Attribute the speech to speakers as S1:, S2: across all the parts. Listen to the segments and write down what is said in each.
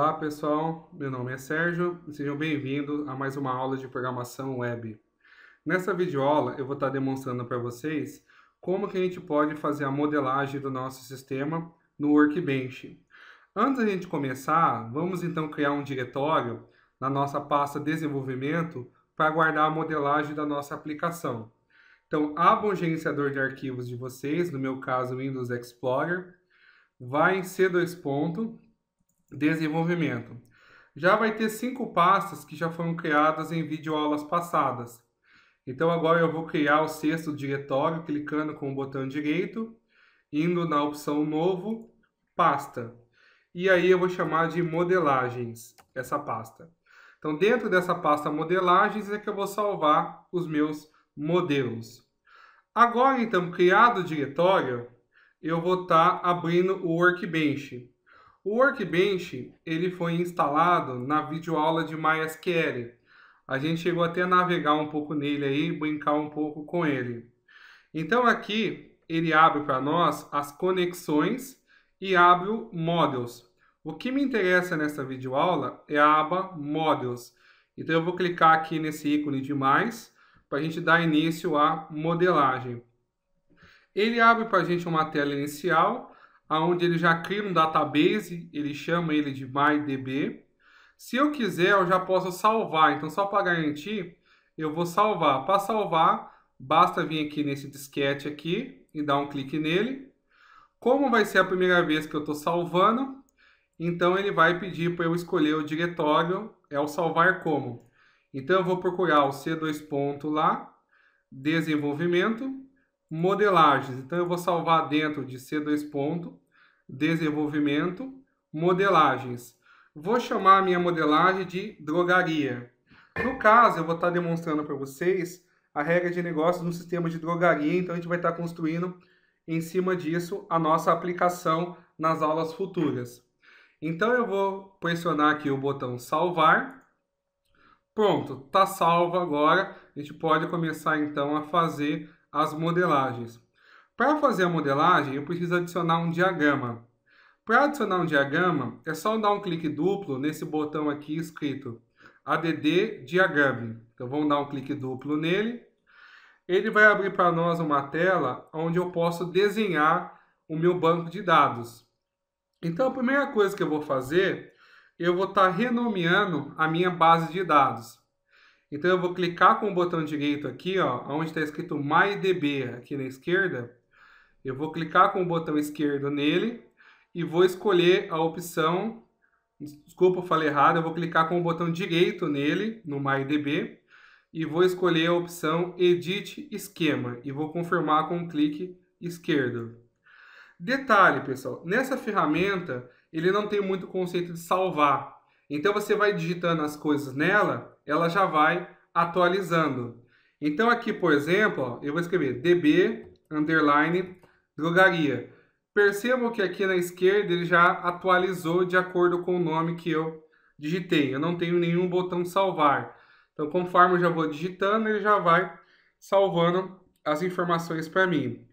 S1: Olá pessoal, meu nome é Sérgio e sejam bem-vindos a mais uma aula de programação web. Nessa videoaula eu vou estar demonstrando para vocês como que a gente pode fazer a modelagem do nosso sistema no Workbench. Antes da gente começar, vamos então criar um diretório na nossa pasta desenvolvimento para guardar a modelagem da nossa aplicação. Então, abra o gerenciador de arquivos de vocês, no meu caso Windows Explorer, vai em C2 desenvolvimento. Já vai ter cinco pastas que já foram criadas em videoaulas passadas. Então agora eu vou criar o sexto diretório clicando com o botão direito, indo na opção novo, pasta. E aí eu vou chamar de modelagens essa pasta. Então dentro dessa pasta modelagens é que eu vou salvar os meus modelos. Agora então criado o diretório, eu vou estar tá abrindo o Workbench. O Workbench ele foi instalado na videoaula de MySQL. A gente chegou até a navegar um pouco nele aí, brincar um pouco com ele. Então aqui ele abre para nós as conexões e abre o Models. O que me interessa nessa videoaula é a aba Models. Então eu vou clicar aqui nesse ícone de mais para a gente dar início à modelagem. Ele abre para a gente uma tela inicial aonde ele já cria um database, ele chama ele de MyDB. Se eu quiser, eu já posso salvar. Então, só para garantir, eu vou salvar. Para salvar, basta vir aqui nesse disquete aqui e dar um clique nele. Como vai ser a primeira vez que eu estou salvando, então ele vai pedir para eu escolher o diretório, é o salvar como. Então, eu vou procurar o C2 ponto lá, desenvolvimento, modelagens. Então, eu vou salvar dentro de C2 ponto, desenvolvimento, modelagens. Vou chamar a minha modelagem de drogaria. No caso, eu vou estar demonstrando para vocês a regra de negócios no sistema de drogaria, então a gente vai estar construindo em cima disso a nossa aplicação nas aulas futuras. Então eu vou pressionar aqui o botão salvar. Pronto, está salvo agora. A gente pode começar então a fazer as modelagens. Para fazer a modelagem, eu preciso adicionar um diagrama. Para adicionar um diagrama, é só dar um clique duplo nesse botão aqui escrito ADD Diagram. Então vamos dar um clique duplo nele. Ele vai abrir para nós uma tela onde eu posso desenhar o meu banco de dados. Então a primeira coisa que eu vou fazer, eu vou estar tá renomeando a minha base de dados. Então eu vou clicar com o botão direito aqui, ó, onde está escrito MyDB aqui na esquerda. Eu vou clicar com o botão esquerdo nele e vou escolher a opção, desculpa, eu falei errado, eu vou clicar com o botão direito nele, no MyDB, e vou escolher a opção Edit Esquema e vou confirmar com um clique esquerdo. Detalhe, pessoal, nessa ferramenta ele não tem muito conceito de salvar. Então você vai digitando as coisas nela ela já vai atualizando. Então aqui, por exemplo, ó, eu vou escrever db underline drogaria. Percebam que aqui na esquerda ele já atualizou de acordo com o nome que eu digitei. Eu não tenho nenhum botão salvar. Então, conforme eu já vou digitando, ele já vai salvando as informações para mim.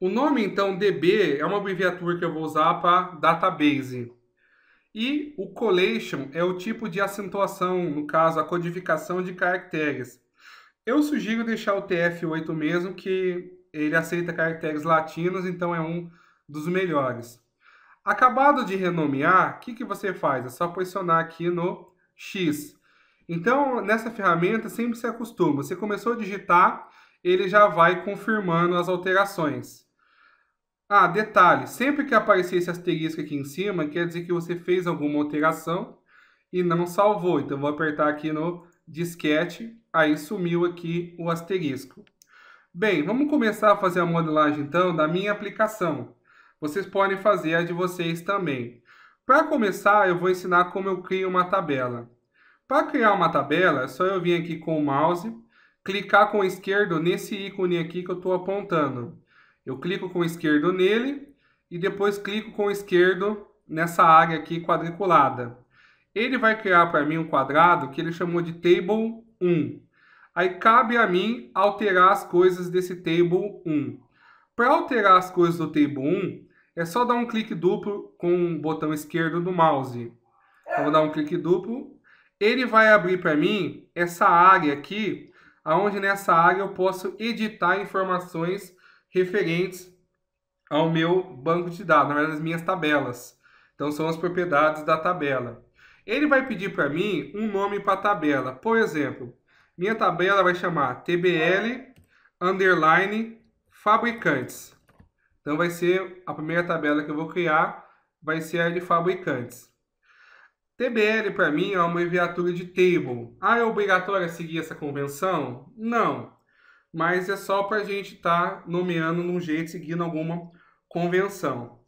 S1: O nome, então, DB é uma abreviatura que eu vou usar para database. E o collation é o tipo de acentuação, no caso, a codificação de caracteres. Eu sugiro deixar o TF8 mesmo, que ele aceita caracteres latinos, então é um dos melhores. Acabado de renomear, o que, que você faz? É só posicionar aqui no X. Então, nessa ferramenta, sempre se acostuma. Você começou a digitar, ele já vai confirmando as alterações. Ah, detalhe, sempre que aparecer esse asterisco aqui em cima, quer dizer que você fez alguma alteração e não salvou. Então, vou apertar aqui no disquete, aí sumiu aqui o asterisco. Bem, vamos começar a fazer a modelagem, então, da minha aplicação. Vocês podem fazer a de vocês também. Para começar, eu vou ensinar como eu crio uma tabela. Para criar uma tabela, é só eu vir aqui com o mouse, clicar com o esquerdo nesse ícone aqui que eu estou apontando. Eu clico com o esquerdo nele e depois clico com o esquerdo nessa área aqui quadriculada. Ele vai criar para mim um quadrado que ele chamou de Table 1. Aí cabe a mim alterar as coisas desse Table 1. Para alterar as coisas do Table 1, é só dar um clique duplo com o botão esquerdo do mouse. Eu vou dar um clique duplo. Ele vai abrir para mim essa área aqui, aonde nessa área eu posso editar informações referentes ao meu banco de dados, na verdade, as minhas tabelas. Então, são as propriedades da tabela. Ele vai pedir para mim um nome para a tabela. Por exemplo, minha tabela vai chamar TBL underline fabricantes. Então, vai ser a primeira tabela que eu vou criar, vai ser a de fabricantes. TBL, para mim, é uma abreviatura de table. Ah, é obrigatório seguir essa convenção? Não mas é só para a gente estar tá nomeando num jeito, seguindo alguma convenção.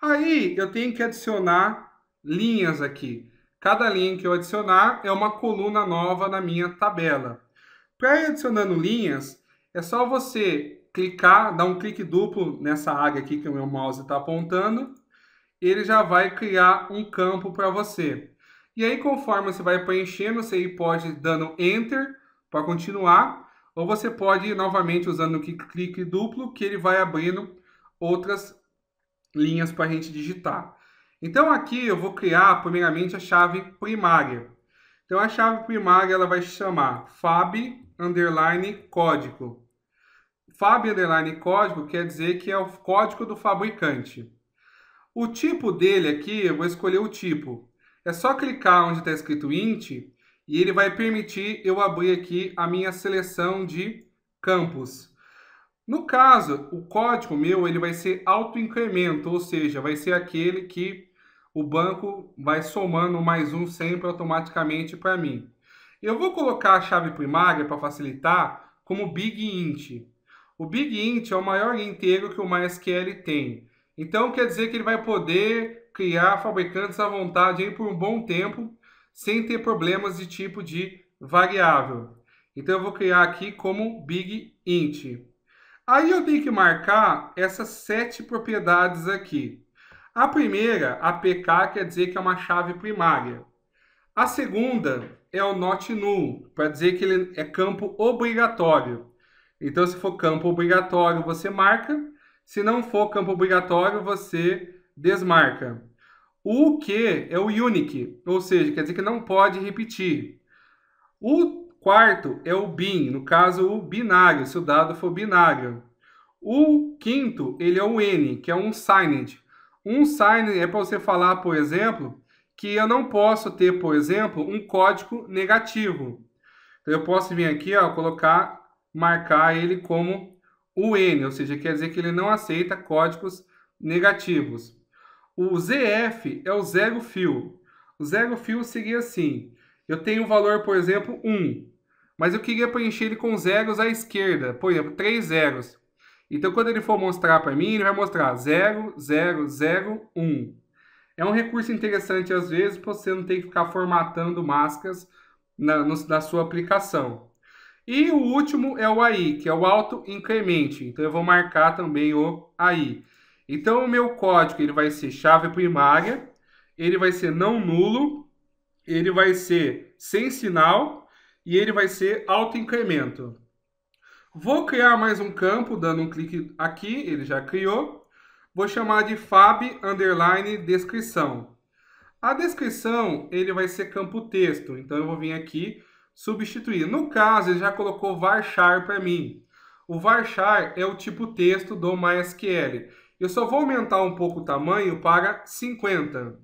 S1: Aí eu tenho que adicionar linhas aqui. Cada linha que eu adicionar é uma coluna nova na minha tabela. Para ir adicionando linhas, é só você clicar, dar um clique duplo nessa águia aqui que o meu mouse está apontando, ele já vai criar um campo para você. E aí, conforme você vai preenchendo, você pode ir dando Enter para continuar, ou você pode ir novamente usando o clique duplo, que ele vai abrindo outras linhas para a gente digitar. Então aqui eu vou criar primeiramente a chave primária. Então a chave primária ela vai chamar fab underline código. Fab underline código quer dizer que é o código do fabricante. O tipo dele aqui, eu vou escolher o tipo. É só clicar onde está escrito int e ele vai permitir eu abrir aqui a minha seleção de campos. No caso, o código meu ele vai ser auto-incremento, ou seja, vai ser aquele que o banco vai somando mais um sempre automaticamente para mim. Eu vou colocar a chave primária para facilitar como big int. O big int é o maior inteiro que o MySQL tem. Então quer dizer que ele vai poder criar fabricantes à vontade aí por um bom tempo sem ter problemas de tipo de variável. Então eu vou criar aqui como big int. Aí eu tenho que marcar essas sete propriedades aqui. A primeira, a pk, quer dizer que é uma chave primária. A segunda é o not null, para dizer que ele é campo obrigatório. Então, se for campo obrigatório, você marca. Se não for campo obrigatório, você desmarca. O que é o unique, ou seja, quer dizer que não pode repetir. O quarto é o bin, no caso o binário, se o dado for binário. O quinto, ele é o n, que é um signed. Um signed é para você falar, por exemplo, que eu não posso ter, por exemplo, um código negativo. Então, eu posso vir aqui, ó, colocar, marcar ele como o N, ou seja, quer dizer que ele não aceita códigos negativos. O ZF é o zero fio. O zero fio seria assim. Eu tenho o um valor, por exemplo, 1. Mas eu queria preencher ele com zeros à esquerda. Por exemplo, 3 zeros. Então, quando ele for mostrar para mim, ele vai mostrar 0, 0, 0, 1. É um recurso interessante, às vezes, para você não ter que ficar formatando máscaras na, no, na sua aplicação. E o último é o AI, que é o auto-incremente. Então, eu vou marcar também o AI. Então, o meu código ele vai ser chave primária, ele vai ser não nulo, ele vai ser sem sinal e ele vai ser autoincremento. Vou criar mais um campo, dando um clique aqui, ele já criou. Vou chamar de fab underline descrição. A descrição ele vai ser campo texto, então eu vou vir aqui substituir. No caso, ele já colocou varchar para mim. O varchar é o tipo texto do MySQL. Eu só vou aumentar um pouco o tamanho para 50.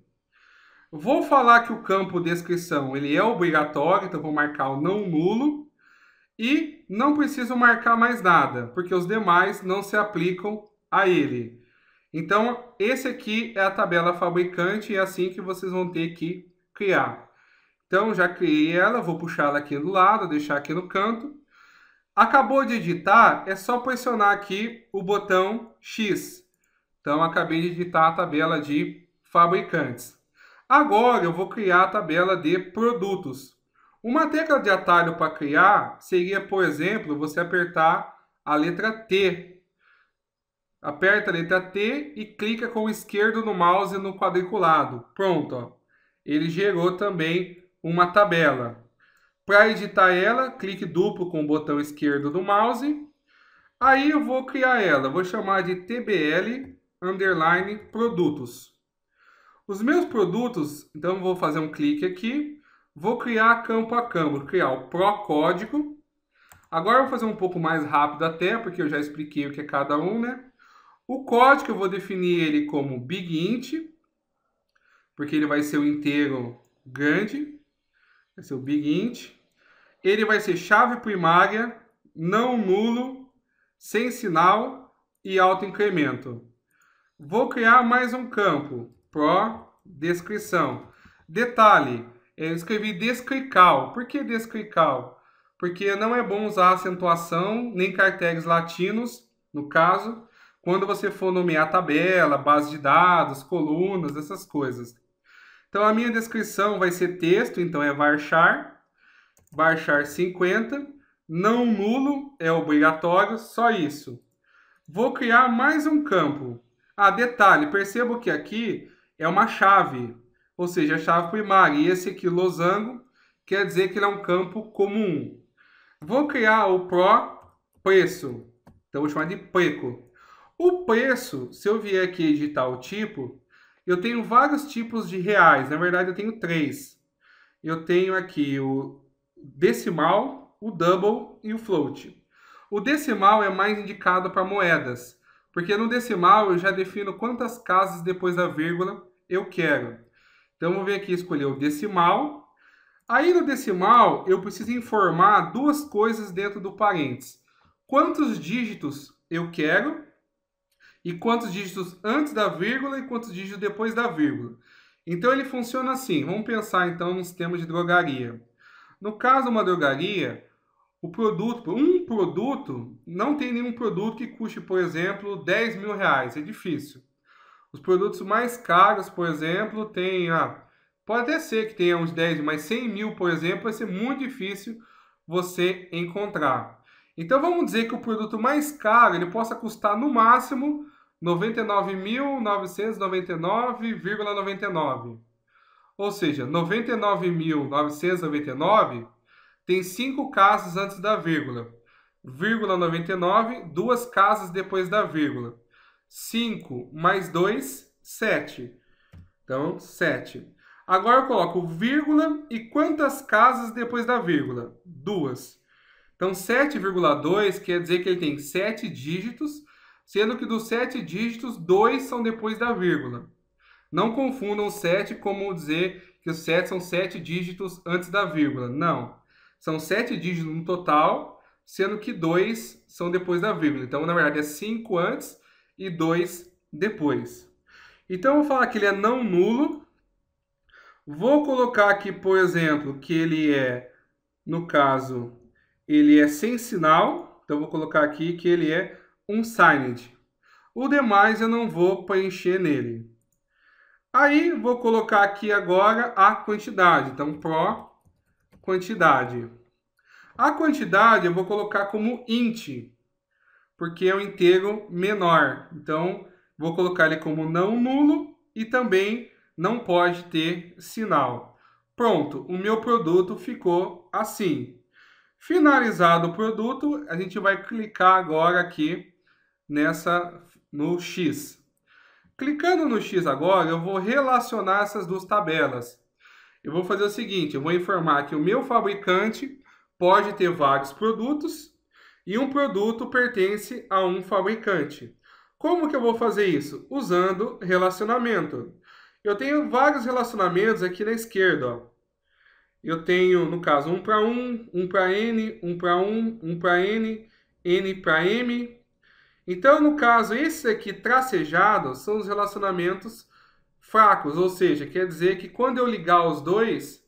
S1: Vou falar que o campo descrição ele é obrigatório, então vou marcar o não nulo. E não preciso marcar mais nada, porque os demais não se aplicam a ele. Então, esse aqui é a tabela fabricante e é assim que vocês vão ter que criar. Então, já criei ela, vou puxar aqui do lado, deixar aqui no canto. Acabou de editar, é só pressionar aqui o botão X. Então, acabei de editar a tabela de fabricantes. Agora, eu vou criar a tabela de produtos. Uma tecla de atalho para criar seria, por exemplo, você apertar a letra T. Aperta a letra T e clica com o esquerdo no mouse no quadriculado. Pronto, ó. ele gerou também uma tabela. Para editar ela, clique duplo com o botão esquerdo do mouse. Aí eu vou criar ela, vou chamar de TBL underline produtos. Os meus produtos, então vou fazer um clique aqui, vou criar campo a campo, vou criar o pró código. Agora vou fazer um pouco mais rápido até, porque eu já expliquei o que é cada um, né? O código eu vou definir ele como bigint, porque ele vai ser o inteiro grande, vai ser o bigint. Ele vai ser chave primária, não nulo, sem sinal e alto incremento. Vou criar mais um campo, pro descrição. Detalhe, eu escrevi descrical. Por que descrical? Porque não é bom usar acentuação nem caracteres latinos, no caso, quando você for nomear tabela, base de dados, colunas, essas coisas. Então, a minha descrição vai ser texto, então é varchar, varchar 50. Não nulo é obrigatório, só isso. Vou criar mais um campo, ah, detalhe, percebo que aqui é uma chave, ou seja, a chave primária. E esse aqui, losango, quer dizer que ele é um campo comum. Vou criar o pró preço. Então, vou chamar de preco. O preço, se eu vier aqui editar o tipo, eu tenho vários tipos de reais. Na verdade, eu tenho três. Eu tenho aqui o decimal, o double e o float. O decimal é mais indicado para moedas. Porque no decimal eu já defino quantas casas depois da vírgula eu quero. Então eu vou vir aqui escolher o decimal. Aí no decimal eu preciso informar duas coisas dentro do parênteses. Quantos dígitos eu quero e quantos dígitos antes da vírgula e quantos dígitos depois da vírgula. Então ele funciona assim. Vamos pensar então no sistema de drogaria. No caso de uma drogaria, o produto, um produto, não tem nenhum produto que custe, por exemplo, 10 mil reais. É difícil. Os produtos mais caros, por exemplo, tem. Ah, pode até ser que tenha uns 10, mas 100 mil, por exemplo, vai ser muito difícil você encontrar. Então vamos dizer que o produto mais caro ele possa custar no máximo 99.999,99. Ou seja, 99.999 tem cinco casas antes da vírgula. Vírgula 99, duas casas depois da vírgula. 5 mais 2, 7. Então, 7. Agora eu coloco vírgula e quantas casas depois da vírgula? Duas. Então, 7,2 quer dizer que ele tem 7 dígitos, sendo que dos 7 dígitos, 2 são depois da vírgula. Não confundam 7 como dizer que os 7 são 7 dígitos antes da vírgula. Não. São sete dígitos no total, sendo que dois são depois da vírgula. Então, na verdade, é cinco antes e dois depois. Então, eu vou falar que ele é não nulo. Vou colocar aqui, por exemplo, que ele é, no caso, ele é sem sinal. Então, vou colocar aqui que ele é um signed. O demais eu não vou preencher nele. Aí, vou colocar aqui agora a quantidade. Então, pro quantidade. A quantidade eu vou colocar como int, porque é um inteiro menor. Então, vou colocar ele como não nulo e também não pode ter sinal. Pronto, o meu produto ficou assim. Finalizado o produto, a gente vai clicar agora aqui nessa no X. Clicando no X agora, eu vou relacionar essas duas tabelas. Eu vou fazer o seguinte, eu vou informar que o meu fabricante pode ter vários produtos e um produto pertence a um fabricante. Como que eu vou fazer isso? Usando relacionamento. Eu tenho vários relacionamentos aqui na esquerda. Ó. Eu tenho, no caso, um para um, um para n, um para um, um para n, n para m. Então, no caso, esses aqui tracejados são os relacionamentos fracos, ou seja, quer dizer que quando eu ligar os dois,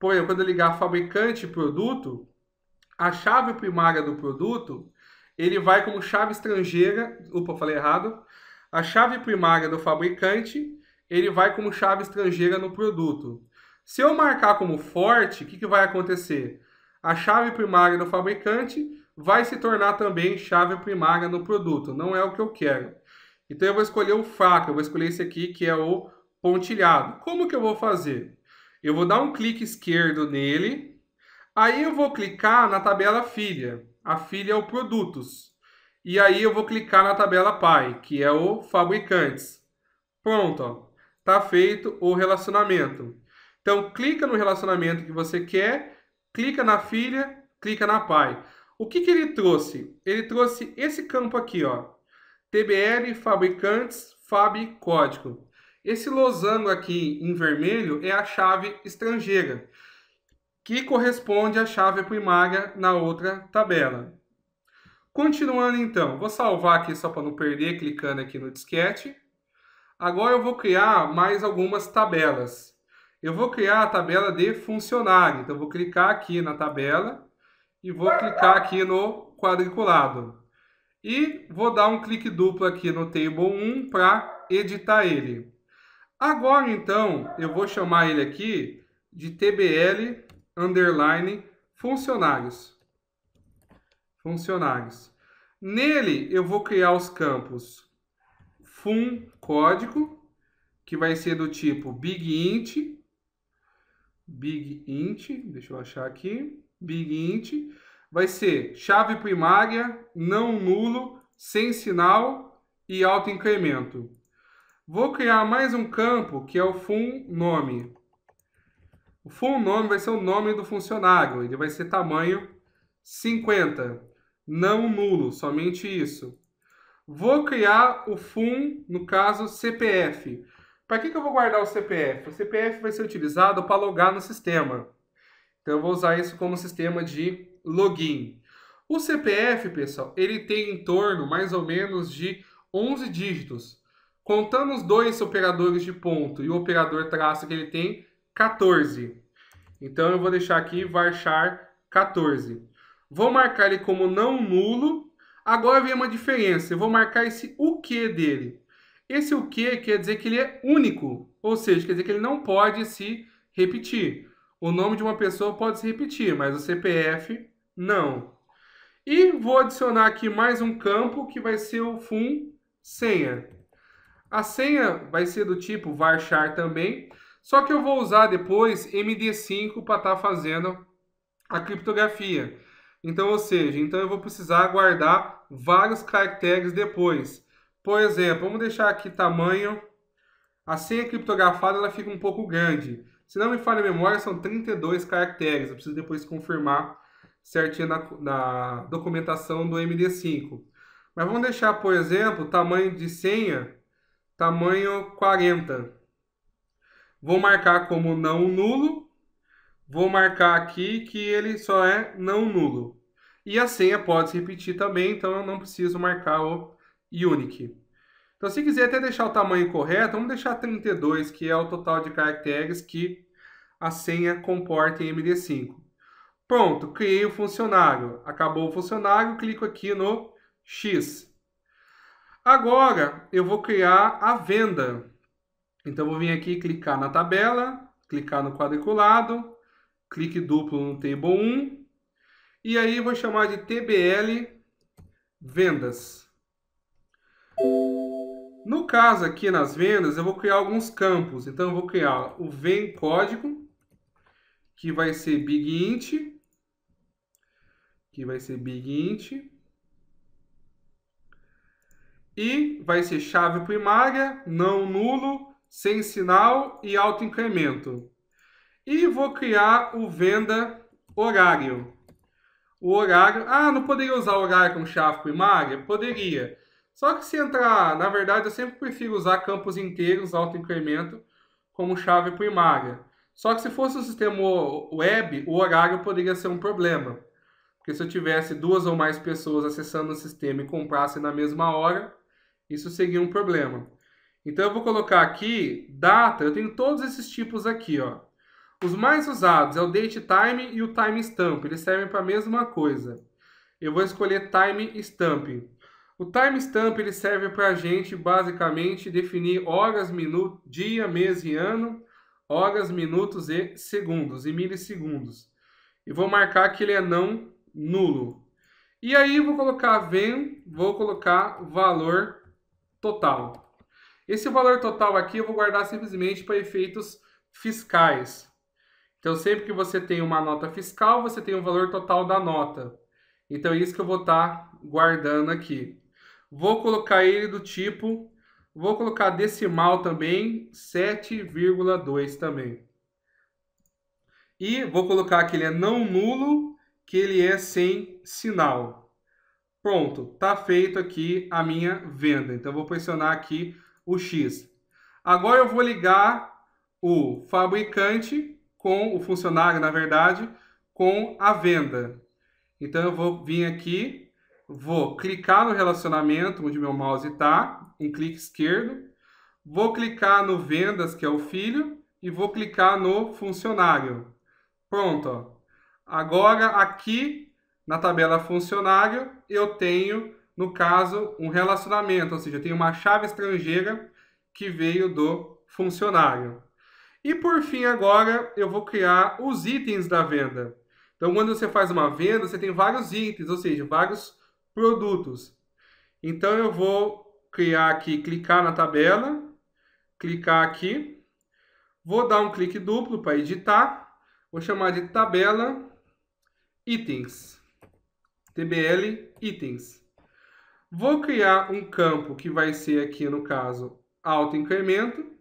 S1: por exemplo, quando eu ligar fabricante e produto, a chave primária do produto, ele vai como chave estrangeira, opa, falei errado, a chave primária do fabricante, ele vai como chave estrangeira no produto. Se eu marcar como forte, o que, que vai acontecer? A chave primária do fabricante vai se tornar também chave primária no produto, não é o que eu quero. Então eu vou escolher o fraco, eu vou escolher esse aqui que é o pontilhado. Como que eu vou fazer? Eu vou dar um clique esquerdo nele, aí eu vou clicar na tabela filha. A filha é o produtos. E aí eu vou clicar na tabela pai, que é o fabricantes. Pronto, Tá feito o relacionamento. Então clica no relacionamento que você quer, clica na filha, clica na pai. O que, que ele trouxe? Ele trouxe esse campo aqui, ó, TBL, fabricantes, FAB, código. Esse losango aqui em vermelho é a chave estrangeira, que corresponde à chave primária na outra tabela. Continuando então, vou salvar aqui só para não perder, clicando aqui no disquete. Agora eu vou criar mais algumas tabelas. Eu vou criar a tabela de funcionário, então vou clicar aqui na tabela e vou clicar aqui no quadriculado. E vou dar um clique duplo aqui no Table 1 para editar ele. Agora, então, eu vou chamar ele aqui de tbl underline funcionários. Funcionários. Nele, eu vou criar os campos fun código, que vai ser do tipo bigint, bigint, deixa eu achar aqui, bigint, vai ser chave primária, não nulo, sem sinal e alto incremento. Vou criar mais um campo que é o fun nome. O fun nome vai ser o nome do funcionário, ele vai ser tamanho 50, não nulo, somente isso. Vou criar o fun, no caso CPF. Para que, que eu vou guardar o CPF? O CPF vai ser utilizado para logar no sistema. Então eu vou usar isso como sistema de login. O CPF, pessoal, ele tem em torno mais ou menos de 11 dígitos. Contando os dois operadores de ponto e o operador traço que ele tem, 14. Então eu vou deixar aqui varchar 14. Vou marcar ele como não nulo. Agora vem uma diferença. Eu vou marcar esse o que dele. Esse o que quer dizer que ele é único, ou seja, quer dizer que ele não pode se repetir. O nome de uma pessoa pode se repetir, mas o CPF não. E vou adicionar aqui mais um campo que vai ser o fun senha. A senha vai ser do tipo varchar também, só que eu vou usar depois MD5 para estar tá fazendo a criptografia. Então, ou seja, então eu vou precisar guardar vários caracteres depois. Por exemplo, vamos deixar aqui tamanho. A senha criptografada ela fica um pouco grande. Se não me falha a memória, são 32 caracteres. Eu preciso depois confirmar certinho na, na documentação do MD5. Mas vamos deixar, por exemplo, tamanho de senha, tamanho 40. Vou marcar como não nulo. Vou marcar aqui que ele só é não nulo. E a senha pode se repetir também, então eu não preciso marcar o unique. Então, se quiser até deixar o tamanho correto, vamos deixar 32, que é o total de caracteres que a senha comporta em MD5. Pronto, criei o funcionário. Acabou o funcionário, clico aqui no X. Agora, eu vou criar a venda. Então, vou vir aqui clicar na tabela, clicar no quadriculado, clique duplo no Table 1, e aí vou chamar de TBL Vendas. No caso aqui nas vendas, eu vou criar alguns campos. Então, eu vou criar o vem código, que vai ser big int, que vai ser big int e vai ser chave primária, não nulo, sem sinal e alto incremento. E vou criar o venda horário. O horário... Ah, não poderia usar o horário como chave primária? Poderia. Só que se entrar, na verdade, eu sempre prefiro usar campos inteiros, alto incremento como chave primária. Só que se fosse um sistema web, o horário poderia ser um problema. Porque se eu tivesse duas ou mais pessoas acessando o sistema e comprasse na mesma hora, isso seria um problema. Então eu vou colocar aqui data, eu tenho todos esses tipos aqui, ó. Os mais usados é o date time e o timestamp, eles servem para a mesma coisa. Eu vou escolher timestamp. O timestamp ele serve para a gente basicamente definir horas, minutos, dia, mês e ano, horas, minutos e segundos e milissegundos. E vou marcar que ele é não nulo. E aí vou colocar vem, vou colocar valor total. Esse valor total aqui eu vou guardar simplesmente para efeitos fiscais. Então sempre que você tem uma nota fiscal, você tem o valor total da nota. Então é isso que eu vou estar tá guardando aqui. Vou colocar ele do tipo, vou colocar decimal também, 7,2 também. E vou colocar que ele é não nulo, que ele é sem sinal. Pronto, está feito aqui a minha venda. Então, vou pressionar aqui o X. Agora eu vou ligar o fabricante com o funcionário, na verdade, com a venda. Então, eu vou vir aqui vou clicar no relacionamento onde meu mouse está, um clique esquerdo, vou clicar no vendas, que é o filho, e vou clicar no funcionário. Pronto. Ó. Agora, aqui na tabela funcionário, eu tenho, no caso, um relacionamento, ou seja, eu tenho uma chave estrangeira que veio do funcionário. E por fim, agora, eu vou criar os itens da venda. Então, quando você faz uma venda, você tem vários itens, ou seja, vários produtos. Então eu vou criar aqui, clicar na tabela, clicar aqui, vou dar um clique duplo para editar, vou chamar de tabela itens, tbl itens. Vou criar um campo que vai ser aqui no caso alto incremento,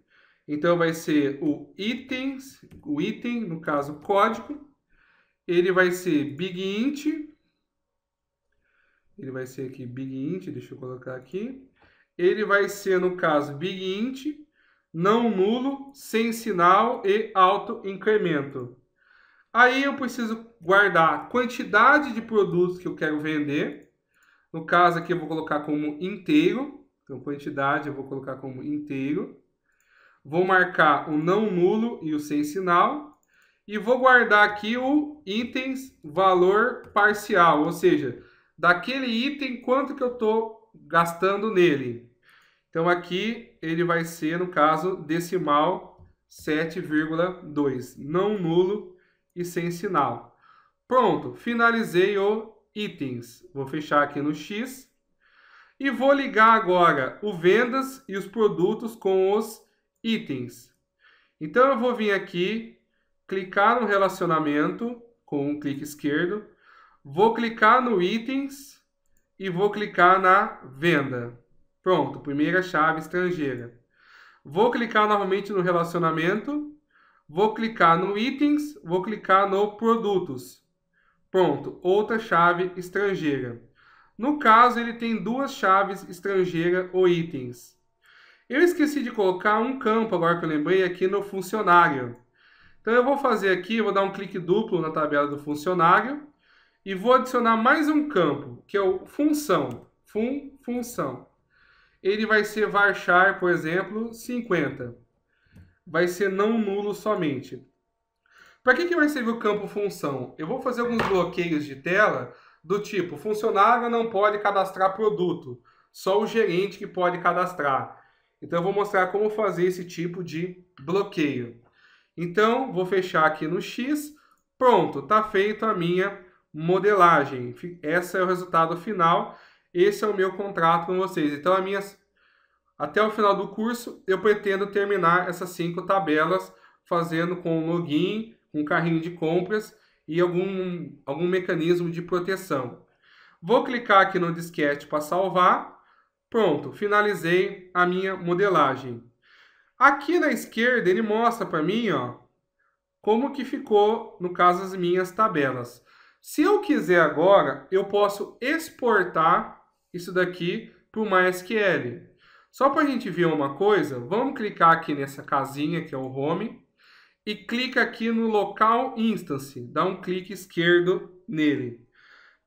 S1: então vai ser o itens, o item, no caso código, ele vai ser big int ele vai ser aqui big int, deixa eu colocar aqui. Ele vai ser, no caso, big int, não nulo, sem sinal e auto-incremento. Aí eu preciso guardar a quantidade de produtos que eu quero vender. No caso aqui eu vou colocar como inteiro. Então quantidade eu vou colocar como inteiro. Vou marcar o não nulo e o sem sinal. E vou guardar aqui o itens valor parcial, ou seja, daquele item, quanto que eu estou gastando nele. Então aqui ele vai ser, no caso, decimal 7,2, não nulo e sem sinal. Pronto, finalizei o itens. Vou fechar aqui no X e vou ligar agora o vendas e os produtos com os itens. Então eu vou vir aqui, clicar no relacionamento com um clique esquerdo, Vou clicar no itens e vou clicar na venda. Pronto, primeira chave estrangeira. Vou clicar novamente no relacionamento, vou clicar no itens, vou clicar no produtos. Pronto, outra chave estrangeira. No caso, ele tem duas chaves estrangeira ou itens. Eu esqueci de colocar um campo, agora que eu lembrei, aqui no funcionário. Então eu vou fazer aqui, vou dar um clique duplo na tabela do funcionário e vou adicionar mais um campo, que é o função, fun, função. Ele vai ser varchar, por exemplo, 50. Vai ser não nulo somente. Para que, que vai servir o campo função? Eu vou fazer alguns bloqueios de tela do tipo, funcionário não pode cadastrar produto, só o gerente que pode cadastrar. Então, eu vou mostrar como fazer esse tipo de bloqueio. Então, vou fechar aqui no X. Pronto, está feito a minha modelagem. Esse é o resultado final. Esse é o meu contrato com vocês. Então, a minha, até o final do curso, eu pretendo terminar essas cinco tabelas fazendo com login, com carrinho de compras e algum, algum mecanismo de proteção. Vou clicar aqui no disquete para salvar. Pronto, finalizei a minha modelagem. Aqui na esquerda ele mostra para mim ó, como que ficou, no caso, as minhas tabelas. Se eu quiser agora, eu posso exportar isso daqui para o MySQL. Só para a gente ver uma coisa, vamos clicar aqui nessa casinha que é o Home e clica aqui no Local Instance, dá um clique esquerdo nele.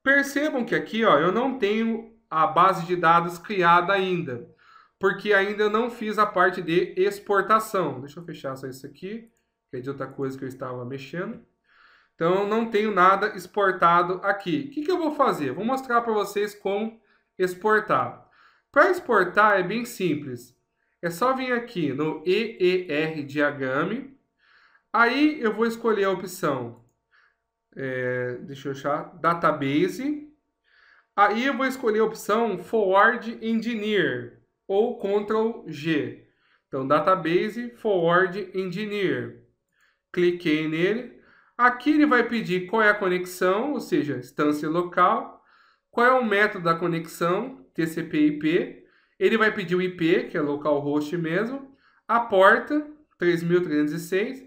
S1: Percebam que aqui ó, eu não tenho a base de dados criada ainda, porque ainda não fiz a parte de exportação. Deixa eu fechar só isso aqui, que é de outra coisa que eu estava mexendo. Então, não tenho nada exportado aqui. O que, que eu vou fazer? Vou mostrar para vocês como exportar. Para exportar é bem simples. É só vir aqui no EER Diagame. Aí eu vou escolher a opção, é, deixa eu achar, Database. Aí eu vou escolher a opção Forward Engineer ou Ctrl G. Então, Database Forward Engineer. Cliquei nele. Aqui ele vai pedir qual é a conexão, ou seja, instância local, qual é o método da conexão, TCP/IP, ele vai pedir o IP, que é localhost mesmo, a porta 3306,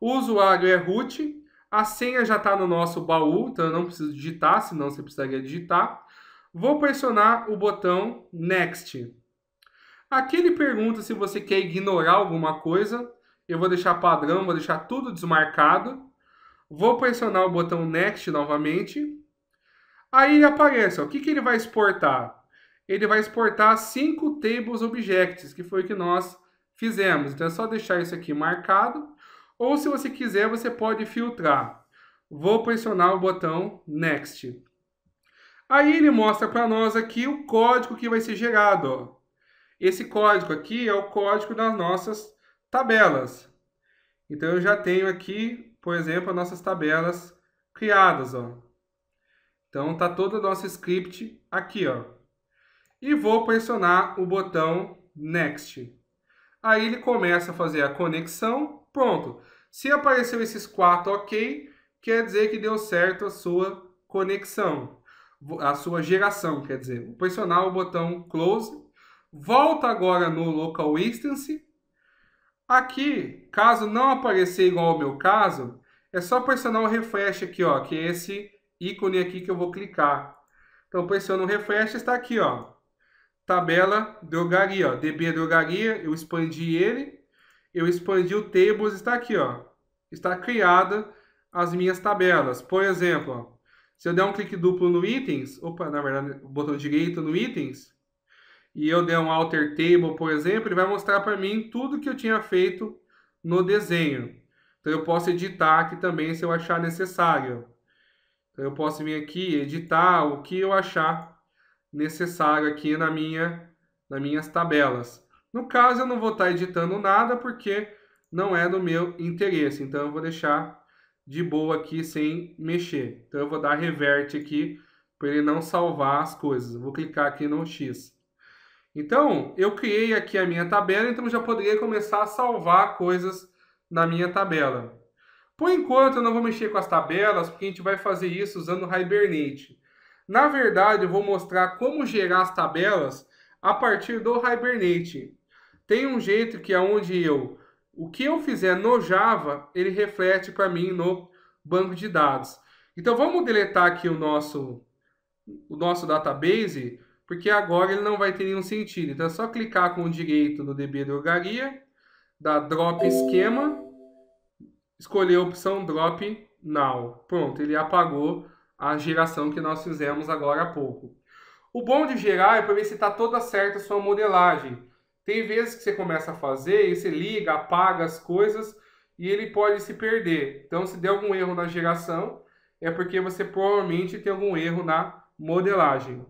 S1: o usuário é root, a senha já está no nosso baú, então eu não preciso digitar, senão você precisaria digitar. Vou pressionar o botão Next. Aqui ele pergunta se você quer ignorar alguma coisa. Eu vou deixar padrão, vou deixar tudo desmarcado. Vou pressionar o botão Next novamente. Aí ele aparece, ó, o que, que ele vai exportar? Ele vai exportar cinco Tables Objects, que foi o que nós fizemos. Então é só deixar isso aqui marcado. Ou se você quiser, você pode filtrar. Vou pressionar o botão Next. Aí ele mostra para nós aqui o código que vai ser gerado. Ó. Esse código aqui é o código das nossas tabelas. Então eu já tenho aqui por exemplo, as nossas tabelas criadas. Ó. Então, tá todo o nosso script aqui. Ó. E vou pressionar o botão Next. Aí ele começa a fazer a conexão. Pronto. Se apareceu esses quatro ok, quer dizer que deu certo a sua conexão. A sua geração, quer dizer. Vou pressionar o botão Close. Volta agora no Local Instance Aqui, caso não aparecer igual ao meu caso, é só pressionar o refresh aqui, ó, que é esse ícone aqui que eu vou clicar. Então, pressiono o refresh, está aqui, ó, tabela drogaria, ó, DB drogaria, eu expandi ele, eu expandi o tables, está aqui, ó, está criada as minhas tabelas. Por exemplo, ó, se eu der um clique duplo no itens, opa, na verdade, botão direito no itens, e eu der um alter table, por exemplo, ele vai mostrar para mim tudo que eu tinha feito no desenho. Então eu posso editar aqui também se eu achar necessário. Então eu posso vir aqui editar o que eu achar necessário aqui na minha, nas minhas tabelas. No caso eu não vou estar tá editando nada porque não é do meu interesse. Então eu vou deixar de boa aqui sem mexer. Então eu vou dar revert aqui para ele não salvar as coisas. Vou clicar aqui no X. Então, eu criei aqui a minha tabela, então já poderia começar a salvar coisas na minha tabela. Por enquanto, eu não vou mexer com as tabelas, porque a gente vai fazer isso usando o Hibernate. Na verdade, eu vou mostrar como gerar as tabelas a partir do Hibernate. Tem um jeito que é onde eu... O que eu fizer no Java, ele reflete para mim no banco de dados. Então, vamos deletar aqui o nosso, o nosso database porque agora ele não vai ter nenhum sentido. Então é só clicar com o direito no DB drogaria, dar drop esquema, escolher a opção drop now. Pronto, ele apagou a geração que nós fizemos agora há pouco. O bom de gerar é para ver se está toda certa a sua modelagem. Tem vezes que você começa a fazer e você liga, apaga as coisas e ele pode se perder. Então, se der algum erro na geração, é porque você provavelmente tem algum erro na modelagem.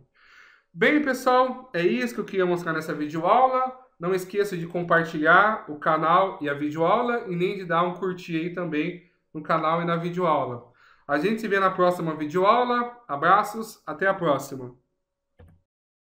S1: Bem, pessoal, é isso que eu queria mostrar nessa videoaula. Não esqueça de compartilhar o canal e a videoaula e nem de dar um curtir aí também no canal e na videoaula. A gente se vê na próxima videoaula. Abraços, até a próxima.